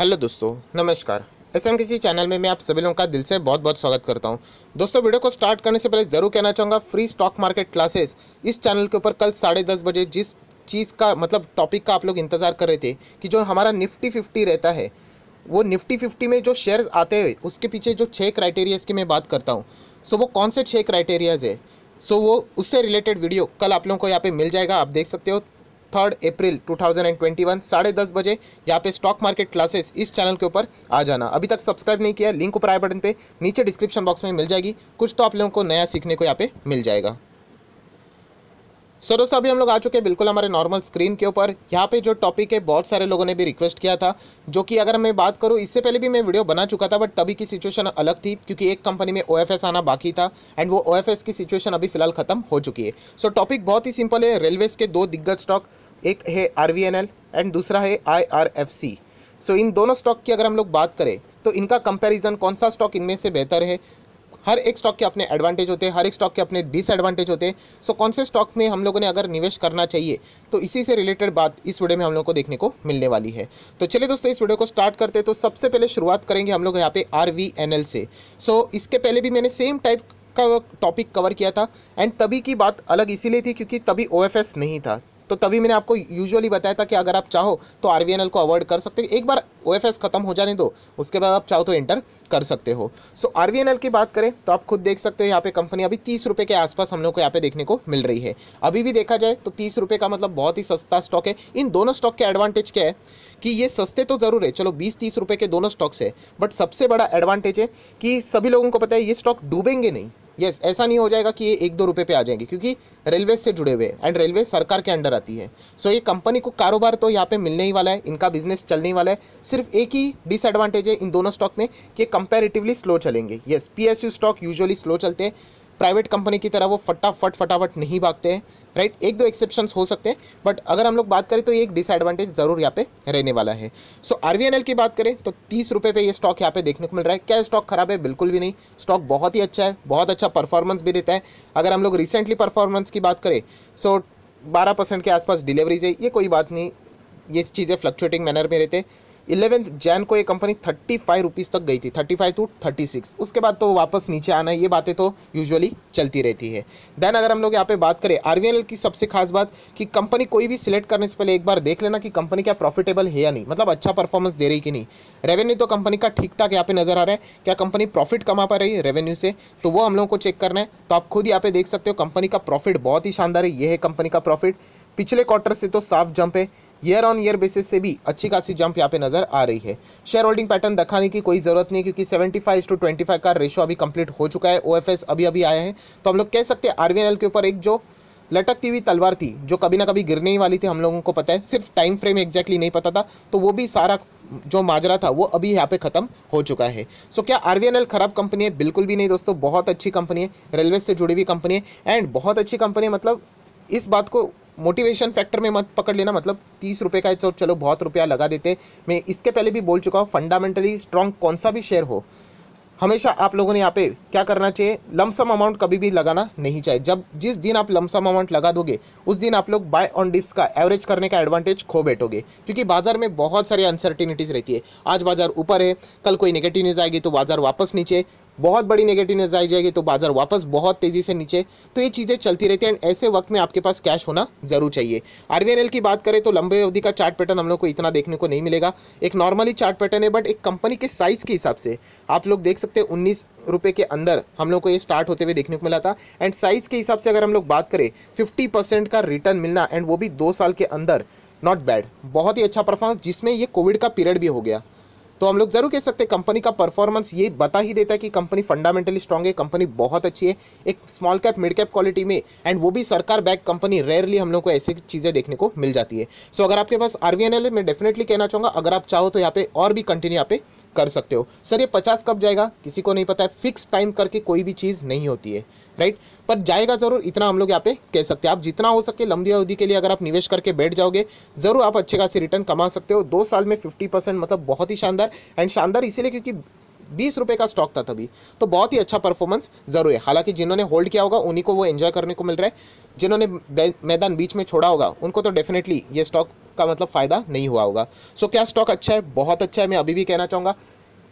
hello दोस्तों नमस्कार S M किसी चैनल में मैं आप सभी लोगों का दिल से बहुत बहुत स्वागत करता हूं दोस्तों वीडियो को स्टार्ट करने से पहले ज़रूर कहना चाहूँगा फ्री स्टॉक मार्केट क्लासेस इस चैनल के ऊपर कल साढ़े दस बजे जिस चीज़ का मतलब टॉपिक का आप लोग इंतज़ार कर रहे थे कि जो हमारा निफ्टी फिफ्टी रहता है वो निफ्टी फिफ्टी में जो शेयर्स आते हैं उसके पीछे जो छः क्राइटेरियाज़ की मैं बात करता हूँ सो वो कौन से छः क्राइटेरियाज़ है सो वो उससे रिलेटेड वीडियो कल आप लोगों को यहाँ पर मिल जाएगा आप देख सकते हो थर्ड अप्रैल 2021 साढ़े दस बजे यहाँ पे स्टॉक मार्केट क्लासेस इस चैनल के ऊपर आ जाना अभी तक सब्सक्राइब नहीं किया लिंक ऊपर आए बटन पे नीचे डिस्क्रिप्शन बॉक्स में मिल जाएगी कुछ तो आप लोगों को नया सीखने को यहाँ पे मिल जाएगा सो so, दोस्तों अभी हम लोग आ चुके हैं बिल्कुल हमारे नॉर्मल स्क्रीन के ऊपर यहाँ पे जो टॉपिक है बहुत सारे लोगों ने भी रिक्वेस्ट किया था जो कि अगर मैं बात करूँ इससे पहले भी मैं वीडियो बना चुका था बट तभी की सिचुएशन अलग थी क्योंकि एक कंपनी में ओ आना बाकी था एंड वो ओ की सिचुएशन अभी फिलहाल खत्म हो चुकी है सो so, टॉपिक बहुत ही सिंपल है रेलवेज़ के दो दिग्गज स्टॉक एक है आर एंड दूसरा है आई सो इन दोनों स्टॉक की अगर हम लोग बात करें तो इनका कंपैरिजन कौन सा स्टॉक इनमें से बेहतर है हर एक स्टॉक के अपने एडवांटेज होते हैं हर एक स्टॉक के अपने डिसएडवांटेज होते हैं सो कौन से स्टॉक में हम लोगों ने अगर निवेश करना चाहिए तो इसी से रिलेटेड बात इस वीडियो में हम लोग को देखने को मिलने वाली है तो चलिए दोस्तों इस वीडियो को स्टार्ट करते हैं तो सबसे पहले शुरुआत करेंगे हम लोग यहाँ पे आर से सो इसके पहले भी मैंने सेम टाइप का टॉपिक कवर किया था एंड तभी की बात अलग इसीलिए थी क्योंकि तभी ओ नहीं था तो तभी मैंने आपको यूजुअली बताया था कि अगर आप चाहो तो आर को अवॉइड कर सकते हो एक बार ओ ख़त्म हो जाने दो उसके बाद आप चाहो तो एंटर कर सकते हो सो आर की बात करें तो आप खुद देख सकते हो यहाँ पे कंपनी अभी तीस रुपये के आसपास हम लोग को यहाँ पे देखने को मिल रही है अभी भी देखा जाए तो तीस रुपये का मतलब बहुत ही सस्ता स्टॉक है इन दोनों स्टॉक के एडवांटेज क्या है कि ये सस्ते तो ज़रूर है चलो बीस तीस रुपये के दोनों स्टॉक्स है बट सबसे बड़ा एडवांटेज है कि सभी लोगों को पता है ये स्टॉक डूबेंगे नहीं यस ऐसा नहीं हो जाएगा कि ये एक दो रुपये पे आ जाएंगे क्योंकि रेलवे से जुड़े हुए हैं एंड रेलवे सरकार के अंडर आती है सो so, ये कंपनी को कारोबार तो यहाँ पे मिलने ही वाला है इनका बिजनेस चलने वाला है सिर्फ एक ही डिसएडवांटेज है इन दोनों स्टॉक में कि कंपेरेटिवली स्लो चलेंगे S P stock usually slow चलते हैं प्राइवेट कंपनी की तरह वो फटाफट फटाफट नहीं भागते हैं राइट एक दो एक्सेप्शन हो सकते हैं बट अगर हम लोग बात करें तो ये एक डिसएडवांटेज ज़रूर यहाँ पे रहने वाला है सो आर की बात करें तो तीस रुपये पे ये स्टॉक यहाँ पे देखने को मिल रहा है क्या स्टॉक खराब है बिल्कुल भी नहीं स्टॉक बहुत ही अच्छा है बहुत अच्छा परफॉर्मेंस भी देता है अगर हम लोग रिसेंटली परफॉर्मेंस की बात करें सो बारह परसेंट के आसपास डिलीवरीज है ये कोई बात नहीं ये चीज़ें फ्लक्चुएटिंग मैनर में रहते हैं इलेवेंथ जैन को ये कंपनी थर्टी फाइव रुपीज़ तक गई थी thirty five to thirty six उसके बाद तो वापस नीचे आना ये बातें तो यूजुअली चलती रहती है देन अगर हम लोग यहाँ पे बात करें आर की सबसे खास बात कि कंपनी कोई भी सिलेक्ट करने से पहले एक बार देख लेना कि कंपनी क्या प्रॉफिटेबल है या नहीं मतलब अच्छा परफॉर्मेंस दे रही कि नहीं रेवेन्यू तो कंपनी का ठीक ठाक यहाँ पे नज़र आ रहा है क्या कंपनी प्रॉफिट कमा पा रही है रेवेन्यू से तो वो हम लोगों को चेक करना है तो आप खुद यहाँ पे देख सकते हो कंपनी का प्रॉफिट बहुत ही शानदार है ये है कंपनी का प्रॉफिट पिछले क्वार्टर से तो साफ जंप है ईयर ऑन ईयर बेसिस से भी अच्छी खासी जंप यहाँ पे नजर आ रही है शेयर होल्डिंग पैटर्न दिखाने की कोई ज़रूरत नहीं क्योंकि 75 फाइव टू ट्वेंटी का रेशो अभी कंप्लीट हो चुका है ओएफएस अभी अभी आया है तो हम लोग कह सकते हैं आरवीएनएल के ऊपर एक जो लटकती हुई तलवार थी जो कभी ना कभी गिरने ही वाली थी हम लोगों को पता है सिर्फ टाइम फ्रेम एग्जैक्टली नहीं पता था तो वो भी सारा जो माजरा था वो अभी यहाँ पे ख़त्म हो चुका है सो so, क्या आर ख़राब कंपनी है बिल्कुल भी नहीं दोस्तों बहुत अच्छी कंपनी है रेलवे से जुड़ी हुई कंपनी है एंड बहुत अच्छी कंपनी है मतलब इस बात को मोटिवेशन फैक्टर में मत पकड़ लेना मतलब तीस रुपये का तो चलो बहुत रुपया लगा देते मैं इसके पहले भी बोल चुका हूँ फंडामेंटली स्ट्रॉन्ग कौन सा भी शेयर हो हमेशा आप लोगों ने यहाँ पे क्या करना चाहिए लमसम अमाउंट कभी भी लगाना नहीं चाहिए जब जिस दिन आप लमसम अमाउंट लगा दोगे उस दिन आप लोग बाय ऑन डिप्स का एवरेज करने का एडवांटेज खो बैठोगे क्योंकि बाजार में बहुत सारी अनसर्टिनिटीज़ रहती है आज बाजार ऊपर है कल कोई नेगेटिव न्यूज़ आएगी तो बाजार वापस नीचे बहुत बड़ी नेगेटिवनेस आई जाएगी तो बाजार वापस बहुत तेज़ी से नीचे तो ये चीज़ें चलती रहती हैं एंड ऐसे वक्त में आपके पास कैश होना जरूर चाहिए आर की बात करें तो लंबे अवधि का चार्ट पैटर्न हम लोग को इतना देखने को नहीं मिलेगा एक नॉर्मली चार्ट पैटर्न है बट एक कंपनी के साइज़ के हिसाब से आप लोग देख सकते हैं उन्नीस रुपये के अंदर हम लोग को ये स्टार्ट होते हुए देखने को मिला था एंड साइज़ के हिसाब से अगर हम लोग बात करें फिफ्टी का रिटर्न मिलना एंड वो भी दो साल के अंदर नॉट बैड बहुत ही अच्छा परफॉर्मेंस जिसमें ये कोविड का पीरियड भी हो गया तो हम लोग ज़रूर कह सकते हैं कंपनी का परफॉर्मेंस ये बता ही देता है कि कंपनी फंडामेंटली स्ट्रॉग है कंपनी बहुत अच्छी है एक small cap mid cap quality में एंड वो भी सरकार बैक कंपनी रेयरली हम लोग को ऐसी चीज़ें देखने को मिल जाती है सो so, अगर आपके पास आर वी एन एल मैं डेफिनेटली कहना चाहूँगा अगर आप चाहो तो यहाँ पे और भी कंटिन्यू यहाँ पे कर सकते हो सर ये पचास कब जाएगा किसी को नहीं पता है फिक्स टाइम करके कोई भी चीज़ नहीं होती है राइट पर जाएगा ज़रूर इतना हम लोग यहाँ पे कह सकते हैं आप जितना हो सके लंबी अवधि के लिए अगर आप निवेश करके बैठ जाओगे ज़रूर आप अच्छे खासे रिटर्न कमा सकते हो दो साल में फिफ्टी परसेंट मतलब बहुत ही शानदार एंड शानदार इसीलिए क्योंकि बीस रुपये का स्टॉक था तभी तो बहुत ही अच्छा परफॉर्मेंस जरूर है हालांकि जिन्होंने होल्ड किया होगा उन्हीं को वो एंजॉय करने को मिल रहा है जिन्होंने मैदान बीच में छोड़ा होगा उनको तो डेफिनेटली ये स्टॉक का मतलब फ़ायदा नहीं हुआ होगा सो so, क्या स्टॉक अच्छा है बहुत अच्छा है मैं अभी भी कहना चाहूँगा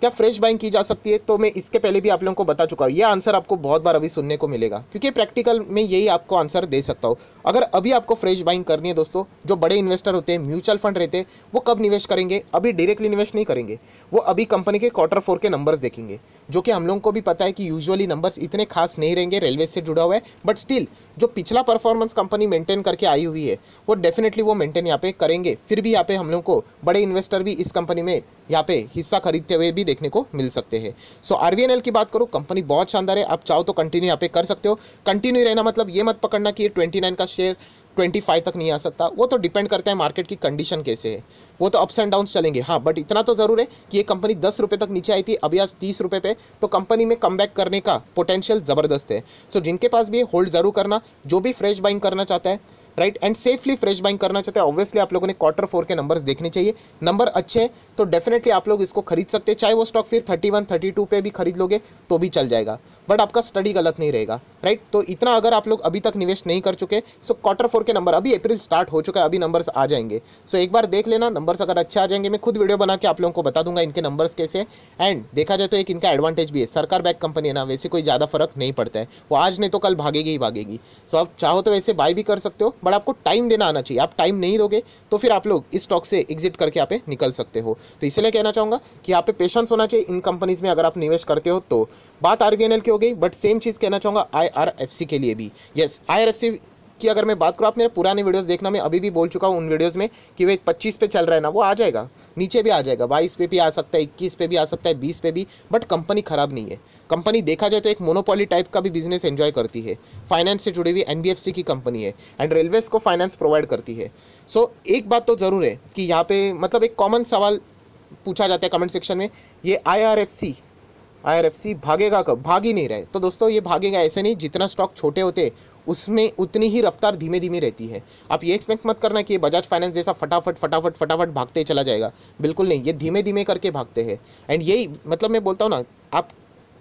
क्या फ्रेश बाइंग की जा सकती है तो मैं इसके पहले भी आप लोगों को बता चुका हूँ ये आंसर आपको बहुत बार अभी सुनने को मिलेगा क्योंकि प्रैक्टिकल में यही आपको आंसर दे सकता हूँ अगर अभी आपको फ्रेश बाइंग करनी है दोस्तों जो बड़े इन्वेस्टर होते हैं म्यूचुअल फंड रहते हैं वो कब निवेश करेंगे अभी डायरेक्टली निवेश नहीं करेंगे वो अभी कंपनी के क्वार्टर फोर के नंबर्स देखेंगे जो कि हम लोगों को भी पता है कि यूजअली नंबर्स इतने खास नहीं रहेंगे रेलवे से जुड़ा हुआ है बट स्टिल जो पिछला परफॉर्मेंस कंपनी मेंटेन करके आई हुई है वो डेफिनेटली वो मेंटेन यहाँ पे करेंगे फिर भी यहाँ पे हम लोग को बड़े इन्वेस्टर भी इस कंपनी में यहाँ पे हिस्सा खरीदते हुए भी देखने को मिल सकते हैं सो आर की बात करो कंपनी बहुत शानदार है आप चाहो तो कंटिन्यू यहाँ पे कर सकते हो कंटिन्यू रहना मतलब ये मत पकड़ना कि ये ट्वेंटी का शेयर 25 तक नहीं आ सकता वो तो डिपेंड करता है मार्केट की कंडीशन कैसे है वो तो अप्स एंड डाउन्स चलेंगे हाँ बट इतना तो ज़रूर है कि ये कंपनी दस रुपये तक नीचे आई थी अभी आज तीस रुपये पे तो कंपनी में कम करने का पोटेंशियल ज़बरदस्त है सो जिनके पास भी होल्ड ज़रूर करना जो भी फ्रेश बाइंग करना चाहता है right and safely fresh buying करना चाहते हैं ऑब्वियसली आप लोगों ने क्वार्टर फोर के नंबर्स देखने चाहिए नंबर अच्छे हैं तो डेफिनेटली आप लोग इसको खरीद सकते हैं चाहे वो स्टॉक फिर थर्टी वन थर्टी टू पे भी खरीद लोगे तो भी चल जाएगा बट आपका स्टडी गलत नहीं रहेगा राइट तो इतना अगर आप लोग अभी तक निवेश नहीं कर चुके सो क्वार्टर फोर के नंबर अभी अप्रिल स्टार्ट हो चुका है अभी नंबर्स आ जाएंगे सो एक बार देख लेना नंबर्स अगर अच्छे आ जाएंगे मैं खुद वीडियो बना के आप लोगों को बता दूंगा इनके नंबर्स कैसे एंड देखा जाए तो एक इनका एडवांटेज भी है सरकार बैक कंपनी है ना वैसे कोई ज़्यादा फर्क नहीं पड़ता है वो आज नहीं तो कल भागेगी ही भागेगी सो आप चाहो तो वैसे बाय भी कर सकते हो बट आपको टाइम देना आना चाहिए आप टाइम नहीं दोगे तो फिर आप लोग इस स्टॉक से एग्जिट करके यहाँ पे निकल सकते हो तो इसलिए कहना चाहूँगा कि यहाँ पे पेशेंस होना चाहिए इन कंपनीज़ में अगर आप निवेश करते हो तो बात आर की हो गई बट सेम चीज़ कहना चाहूँगा आई के लिए भी यस आई की अगर मैं बात करूँ आप मेरे पुराने वीडियोस देखना मैं अभी भी बोल चुका हूँ उन वीडियोस में कि वे पच्चीस पे चल रहा है ना वो आ जाएगा नीचे भी आ जाएगा बाईस पे भी आ सकता है इक्कीस पे भी आ सकता है बीस पे भी बट कंपनी ख़राब नहीं है कंपनी देखा जाए तो एक मोनोपोली टाइप का भी बिजनेस एंजॉय करती है फाइनेंस से जुड़ी हुई एन की कंपनी है एंड रेलवेज़ को फाइनेंस प्रोवाइड करती है सो एक बात तो ज़रूर है कि यहाँ पे मतलब एक कॉमन सवाल पूछा जाता है कमेंट सेक्शन में ये आई आई भागेगा कब भाग ही नहीं रहे तो दोस्तों ये भागेगा ऐसे नहीं जितना स्टॉक छोटे होते उसमें उतनी ही रफ्तार धीमे धीमे रहती है आप ये एक्सपेक्ट मत करना कि ये बजाज फाइनेंस जैसा फटाफट फटाफट फटाफट भागते चला जाएगा बिल्कुल नहीं ये धीमे धीमे करके भागते हैं एंड यही मतलब मैं बोलता हूँ ना आप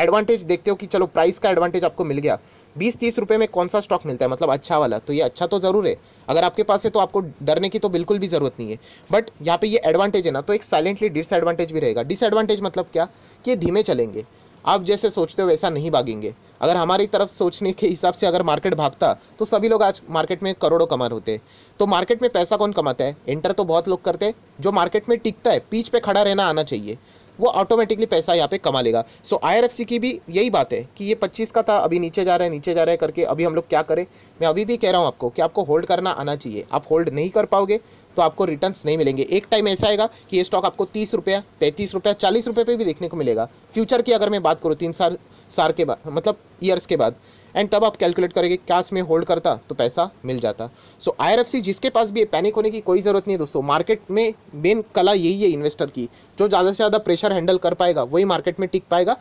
एडवांटेज देखते हो कि चलो प्राइस का एडवांटेज आपको मिल गया बीस तीस रुपये में कौन सा स्टॉक मिलता है मतलब अच्छा वाला तो ये अच्छा तो ज़रूर है अगर आपके पास है तो आपको डरने की तो बिल्कुल भी ज़रूरत नहीं है बट यहाँ पे ये एडवांटेज है ना तो एक साइलेंटली डिसएडवांटेज भी रहेगा डिसएडवांटेज मतलब क्या कि ये धीमे चलेंगे आप जैसे सोचते हो वैसा नहीं भागेंगे अगर हमारी तरफ सोचने के हिसाब से अगर मार्केट भागता तो सभी लोग आज मार्केट में करोड़ों कमा होते तो मार्केट में पैसा कौन कमाता है एंटर तो बहुत लोग करते हैं जो मार्केट में टिकता है पीच पे खड़ा रहना आना चाहिए वो ऑटोमेटिकली पैसा यहाँ पे कमा लेगा सो आई की भी यही बात है कि ये पच्चीस का था अभी नीचे जा रहा है नीचे जा रहा है करके अभी हम लोग क्या करें मैं अभी भी कह रहा हूँ आपको कि आपको होल्ड करना आना चाहिए आप होल्ड नहीं कर पाओगे तो आपको रिटर्न नहीं मिलेंगे एक टाइम ऐसा आएगा कि ये स्टॉक आपको तीस रुपया पैंतीस रुपया चालीस रुपये पर भी देखने को मिलेगा फ्यूचर की अगर मैं बात करूँ तीन साल साल के बाद मतलब ईयर्स के बाद एंड तब आप कैलकुलेट करेंगे कैश में होल्ड करता तो पैसा मिल जाता सो आई जिसके पास भी पैनिक होने की कोई ज़रूरत नहीं है दोस्तों मार्केट में मेन कला यही है इन्वेस्टर की जो ज़्यादा से ज़्यादा प्रेशर हैंडल कर पाएगा वही मार्केट में टिक पाएगा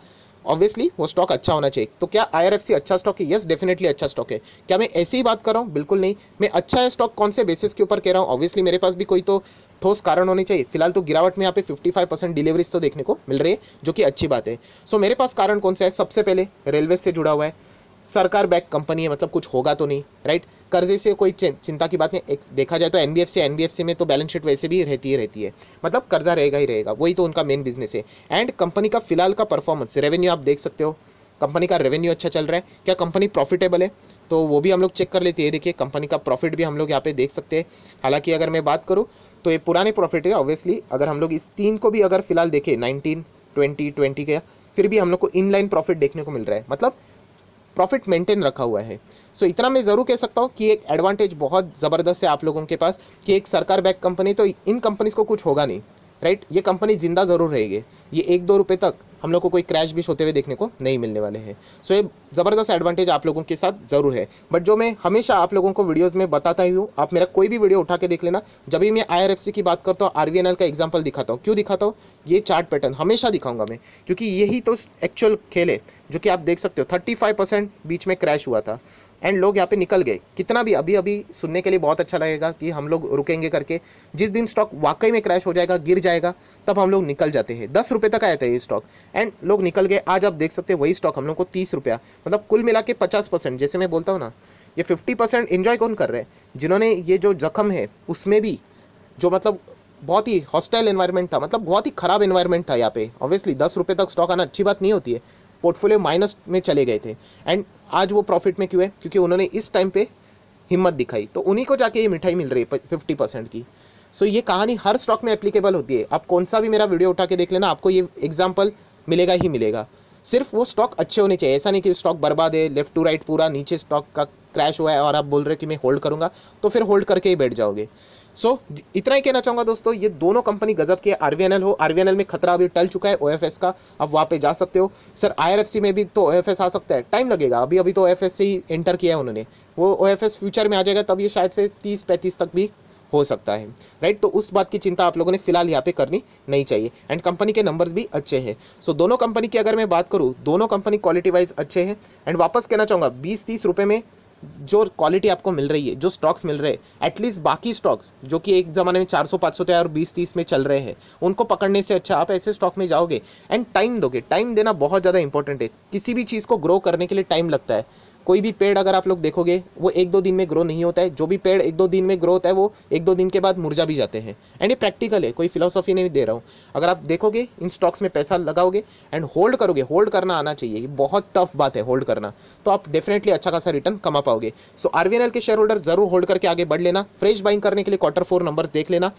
ऑब्वियसली वो स्टॉक अच्छा होना चाहिए तो क्या आई अच्छा स्टॉक है यस डेफिनेटली अच्छा स्टॉक है क्या मैं ऐसी ही बात कर रहा हूँ बिल्कुल नहीं मैं अच्छा है स्टॉक कौन से बेसिस के ऊपर कह रहा हूँ ऑब्वियसली मेरे पास भी कोई तो ठोस कारण होने चाहिए फिलहाल तो गिरावट में यहाँ पे 55 परसेंट डिलीवरीज तो देखने को मिल रही है जो कि अच्छी बात है सो so, मेरे पास कारण कौन सा है सबसे पहले रेलवे से जुड़ा हुआ है सरकार बैक कंपनी है मतलब कुछ होगा तो नहीं राइट कर्जे से कोई चिंता की बात नहीं एक देखा जाए तो एन बी एफ में तो बैलेंस शीट वैसे भी रहती ही रहती है मतलब कर्जा रहेगा ही रहेगा वही तो उनका मेन बिजनेस है एंड कंपनी का फिलहाल का परफॉर्मेंस रेवेन्यू आप देख सकते हो कंपनी का रेवेन्यू अच्छा चल रहा है क्या कंपनी प्रॉफिटेबल है तो वो भी हम लोग चेक कर लेते हैं देखिए कंपनी का प्रॉफिट भी हम लोग यहाँ पे देख सकते हैं हालांकि अगर मैं बात करूँ तो ये पुराने प्रॉफिट है ऑब्वियसली अगर हम लोग इस तीन को भी अगर फिलहाल देखें नाइनटीन ट्वेंटी ट्वेंटी का फिर भी हम लोग को इनलाइन प्रॉफिट देखने को मिल रहा है मतलब प्रॉफिट मेंटेन रखा हुआ है सो so, इतना मैं ज़रूर कह सकता हूँ कि एक एडवांटेज बहुत ज़बरदस्त है आप लोगों के पास कि एक सरकार बैक कंपनी तो इन कंपनीज़ को कुछ होगा नहीं राइट ये कंपनी ज़िंदा ज़रूर रहेगी ये एक दो रुपये तक हम लोग को कोई क्रैश भी होते हुए देखने को नहीं मिलने वाले हैं सो ये ज़बरदस्त एडवांटेज आप लोगों के साथ ज़रूर है बट जो मैं हमेशा आप लोगों को वीडियोज़ में बताता ही हूँ आप मेरा कोई भी वीडियो उठा के देख लेना जब भी मैं आई की बात करता हूँ आर का एग्जाम्पल दिखाता हूँ क्यों दिखाता हूँ ये चार्ट पैटर्न हमेशा दिखाऊंगा मैं क्योंकि यही तो एक्चुअल खेल है जो कि आप देख सकते हो थर्टी फाइव परसेंट बीच में क्रैश हुआ था एंड लोग यहाँ पे निकल गए कितना भी अभी अभी सुनने के लिए बहुत अच्छा लगेगा कि हम लोग रुकेंगे करके जिस दिन स्टॉक वाकई में क्रैश हो जाएगा गिर जाएगा तब हम लोग निकल जाते हैं दस रुपये तक आया था ये स्टॉक एंड लोग निकल गए आज आप देख सकते हैं वही स्टॉक हम लोग को तीस रुपया मतलब कुल मिला के पचास परसेंट जैसे मैं बोलता हूँ ना ये फिफ्टी परसेंट इन्जॉय कौन कर रहे हैं जिन्होंने ये जो जख्म है उसमें भी जो मतलब बहुत ही हॉस्टाइल इन्वायरमेंट था मतलब बहुत ही ख़राब इन्वायरमेंट था यहाँ पे ऑब्वियसली दस रुपये तक स्टॉक आना अच्छी बात नहीं होती है पोर्टफोलियो माइनस में चले गए थे एंड आज वो प्रॉफिट में क्यों है क्योंकि उन्होंने इस टाइम पे हिम्मत दिखाई तो उन्हीं को जाके ये मिठाई मिल रही है फिफ्टी परसेंट की सो ये कहानी हर स्टॉक में एप्लीकेबल होती है आप कौन सा भी मेरा वीडियो उठा के देख लेना आपको ये एग्जाम्पल मिलेगा ही मिलेगा सिर्फ वो स्टॉक अच्छे होने चाहिए ऐसा नहीं कि स्टॉक बर्बाद है लेफ्ट टू राइट पूरा नीचे स्टॉक का क्रैश हुआ है और आप बोल रहे हो कि मैं होल्ड करूँगा तो फिर होल्ड करके ही बैठ जाओगे सो so, इतना ही कहना चाहूँगा दोस्तों ये दोनों कंपनी गजब के आर वी हो आर में खतरा अभी टल चुका है ओ का आप वहाँ पे जा सकते हो सर आई में भी तो ओ आ सकता है टाइम लगेगा अभी अभी तो ओ से ही एंटर किया है उन्होंने वो ओ फ्यूचर में आ जाएगा तब ये शायद से तीस पैंतीस तक भी हो सकता है राइट तो उस बात की चिंता आप लोगों ने फिलहाल यहाँ पे करनी नहीं चाहिए एंड कंपनी के नंबर्स भी अच्छे हैं सो so, दोनों कंपनी की अगर मैं बात करूँ दोनों कंपनी क्वालिटी वाइज अच्छे हैं एंड वापस कहना चाहूँगा बीस तीस रुपये में जो क्वालिटी आपको मिल रही है जो स्टॉक्स मिल रहे हैं एटलीस्ट बाकी स्टॉक्स जो कि एक ज़माने में 400 500 थे और 20 30 में चल रहे हैं उनको पकड़ने से अच्छा आप ऐसे स्टॉक में जाओगे एंड टाइम दोगे टाइम देना बहुत ज़्यादा इंपॉर्टेंट है किसी भी चीज़ को ग्रो करने के लिए टाइम लगता है कोई भी पेड़ अगर आप लोग देखोगे वो एक दो दिन में ग्रो नहीं होता है जो भी पेड़ एक दो दिन में ग्रो होता है वो एक दो दिन के बाद मुरझा भी जाते हैं एंड ये प्रैक्टिकल है कोई फिलोसॉफी नहीं दे रहा हूँ अगर आप देखोगे इन स्टॉक्स में पैसा लगाओगे एंड होल्ड करोगे होल्ड करना आना चाहिए ये बहुत टफ बात है होल्ड करना तो आप डेफिनेटली अच्छा खासा रिटर्न कमा पाओगे सो आर के शेयर होल्डर जरूर होल्ड करके आगे बढ़ लेना फ्रेश बाइंग करने के लिए क्वार्टर फोर नंबर देख लेना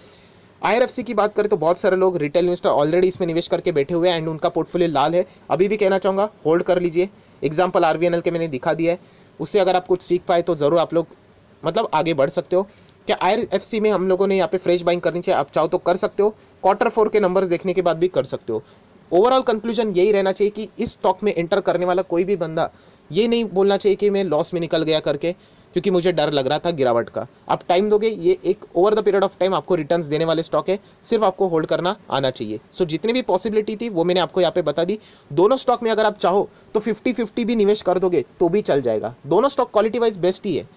आईआरएफसी की बात करें तो बहुत सारे लोग रिटेल इन्वेस्टर ऑलरेडी इसमें निवेश करके बैठे हुए हैं एंड उनका पोर्टफोलियो लाल है अभी भी कहना चाहूँगा होल्ड कर लीजिए एग्जाम्पल आर के मैंने दिखा दिया है उससे अगर आप कुछ सीख पाए तो ज़रूर आप लोग मतलब आगे बढ़ सकते हो क्या आई में हम लोगों ने यहाँ पे फ्रेश बाइंग करनी चाहिए आप चाहो तो कर सकते हो क्वार्टर फोर के नंबर्स देखने के बाद भी कर सकते हो ओवरऑल कंक्लूजन यही रहना चाहिए कि इस स्टॉक में एंटर करने वाला कोई भी बंदा ये नहीं बोलना चाहिए कि मैं लॉस में निकल गया करके क्योंकि मुझे डर लग रहा था गिरावट का आप टाइम दोगे ये एक over the period of time आपको रिटर्न देने वाले स्टॉक है सिर्फ आपको होल्ड करना आना चाहिए सो so, जितनी भी पॉसिबिलिटी थी वो मैंने आपको यहाँ पे बता दी दोनों स्टॉक में अगर आप चाहो तो फिफ्टी फिफ्टी भी निवेश कर दोगे तो भी चल जाएगा दोनों स्टॉक क्वालिटी वाइज बेस्ट ही है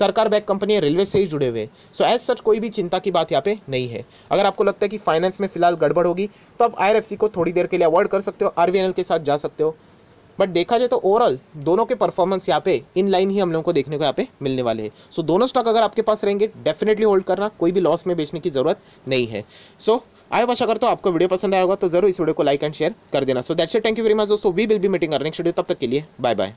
सरकार बैक कंपनी रेलवे से ही जुड़े हुए सो एज सच कोई भी चिंता की बात यहाँ पे नहीं है अगर आपको लगता है कि फाइनेंस में फिलहाल गड़बड़ होगी तो आप आईआरएफसी को थोड़ी देर के लिए अवॉइड कर सकते हो आर के साथ जा सकते हो बट देखा जाए तो ओवरऑल दोनों के परफॉर्मेंस यहाँ पे इन लाइन ही हम लोगों को देखने को यहाँ पे मिलने वाले हैं सो so, दोनों स्टॉक अगर आपके पास रहेंगे डेफिनेटली होल्ड करना कोई भी लॉस में बेचने की जरूरत नहीं है सो आई आशा अगर तो आपको वीडियो पसंद आएगा तो जरूर इस वीडियो को लाइक एंड शेयर कर देना सो दैट से थैंक यू वेरी मच दोस्तों we will be meeting earning schedule तब तक के लिए बाय बाय